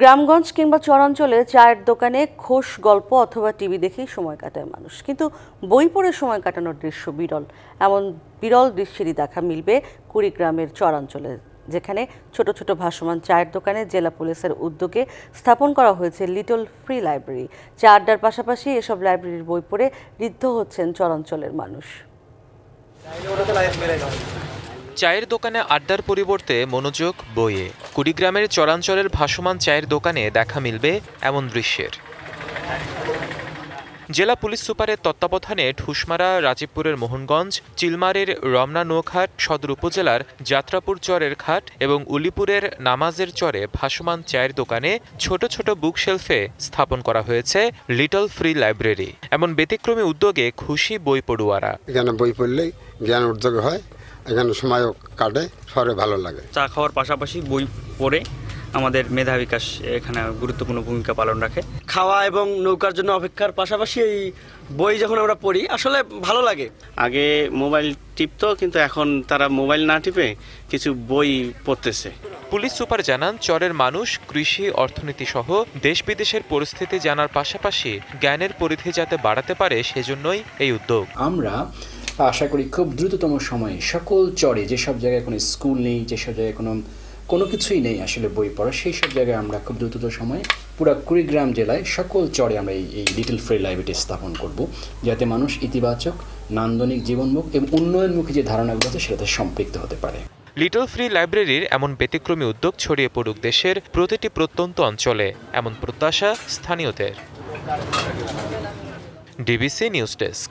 গ্রামগঞ্জ কিংবা চরাঞ্চলে চায়ের দোকানে খোশ গল্প অথবা টিভি দেখেই সময় কাটায় মানুষ কিন্তু বই পড়ে সময় কাটানোর দৃশ্য বিরল এমন বিরল দৃশ্যেরই দেখা মিলবে কুড়িগ্রামের চরাঞ্চলে যেখানে ছোট ছোট ভাসমান চায়ের দোকানে জেলা পুলিশের উদ্যোগে স্থাপন করা হয়েছে লিটল ফ্রি লাইব্রেরি চা আড্ডার পাশাপাশি এসব লাইব্রেরির বই পড়ে ঋদ্ধ হচ্ছেন চরাঞ্চলের মানুষ চায়ের দোকানে আড্ডার পরিবর্তে মনোযোগ বইয়ে কুড়িগ্রামের চরাঞ্চলের ভাসমান চায়ের দোকানে দেখা মিলবে এমন দৃশ্যের জেলা পুলিশ সুপারের তত্ত্বাবধানে ঠুসমারা রাজীবপুরের মোহনগঞ্জ চিলমারের রমনা নৌঘাট সদর উপজেলার যাত্রাপুর চরের ঘাট এবং উলিপুরের নামাজের চরে ভাসমান চায়ের দোকানে ছোট ছোট বুকশেলফে স্থাপন করা হয়েছে লিটল ফ্রি লাইব্রেরি এমন ব্যতিক্রমী উদ্যোগে খুশি বই পড়ুয়ারা এখানে বই পড়লে জ্ঞান উদ্যোগ হয় এখানে সময় কাটে শহরে ভালো লাগে চা খাওয়ার পাশাপাশি বই পড়ে আমাদের মেধা বিকাশ এখানে গুরুত্বপূর্ণ ভূমিকা পালন রাখে খাওয়া এবং নৌকার জন্য অপেক্ষার পাশাপাশি এই বই যখন আমরা পড়ি আসলে ভালো লাগে আগে মোবাইল টিপতো কিন্তু এখন তারা মোবাইল না টিপে কিছু বই পড়তেছে পুলিশ সুপার জানান চরের মানুষ কৃষি অর্থনীতি সহ দেশ বিদেশের পরিস্থিতি জানার পাশাপাশি জ্ঞানের পরিধি যাতে বাড়াতে পারে সেজন্যই এই উদ্যোগ আমরা আশা করি খুব দ্রুততম সময়ে সকল চরে যেসব জায়গায় কোনো স্কুল নেই যেসব জায়গায় কোনো কোনো কিছুই নেই আসলে বই পড়া সেই সব জায়গায় আমরা খুব দ্রুত সময়ে পুরো কুড়িগ্রাম জেলায় সকল চরে আমরা এই লিটল ফ্রি লাইব্রেরি স্থাপন করব যাতে মানুষ ইতিবাচক নান্দনিক জীবনমুখ এবং উন্নয়নমুখী যে ধারণাগুলো আছে সেটাতে সম্পৃক্ত হতে পারে লিটল ফ্রি লাইব্রেরির এমন ব্যতিক্রমী উদ্যোগ ছড়িয়ে পড়ুক দেশের প্রতিটি প্রত্যন্ত অঞ্চলে এমন প্রত্যাশা স্থানীয়দের ডিবিসি নিউজ ডেস্ক